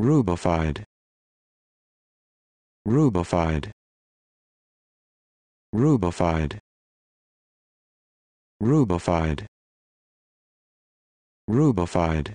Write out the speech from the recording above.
rubified rubified rubified rubified rubified